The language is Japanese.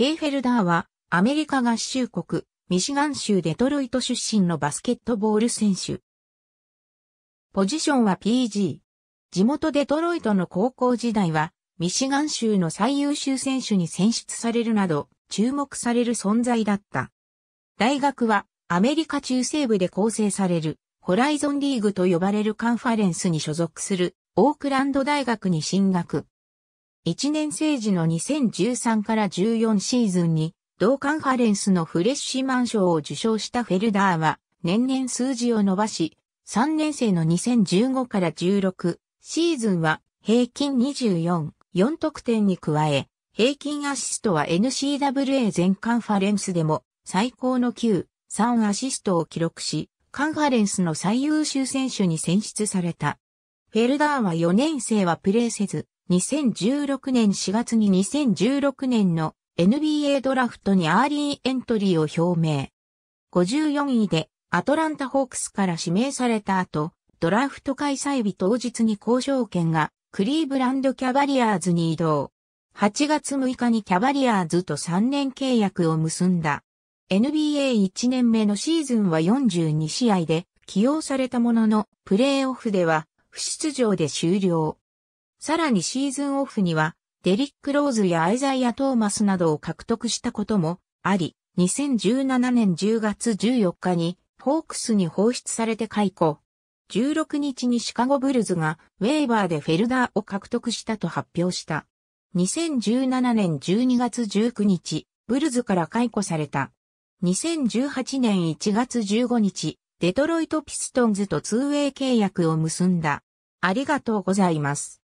ケイフェルダーは、アメリカ合衆国、ミシガン州デトロイト出身のバスケットボール選手。ポジションは PG。地元デトロイトの高校時代は、ミシガン州の最優秀選手に選出されるなど、注目される存在だった。大学は、アメリカ中西部で構成される、ホライゾンリーグと呼ばれるカンファレンスに所属する、オークランド大学に進学。1年生時の2013から14シーズンに、同カンファレンスのフレッシュマン賞を受賞したフェルダーは、年々数字を伸ばし、3年生の2015から16シーズンは平均24、4得点に加え、平均アシストは n c w a 全カンファレンスでも最高の9、3アシストを記録し、カンファレンスの最優秀選手に選出された。フェルダーは4年生はプレーせず、2016年4月に2016年の NBA ドラフトにアーリーエントリーを表明。54位でアトランタホークスから指名された後、ドラフト開催日当日に交渉権がクリーブランドキャバリアーズに移動。8月6日にキャバリアーズと3年契約を結んだ。NBA1 年目のシーズンは42試合で起用されたものの、プレーオフでは不出場で終了。さらにシーズンオフには、デリック・ローズやアイザイア・トーマスなどを獲得したこともあり、2017年10月14日にホークスに放出されて解雇。16日にシカゴブルズがウェーバーでフェルダーを獲得したと発表した。2017年12月19日、ブルズから解雇された。2018年1月15日、デトロイト・ピストンズとツーウェイ契約を結んだ。ありがとうございます。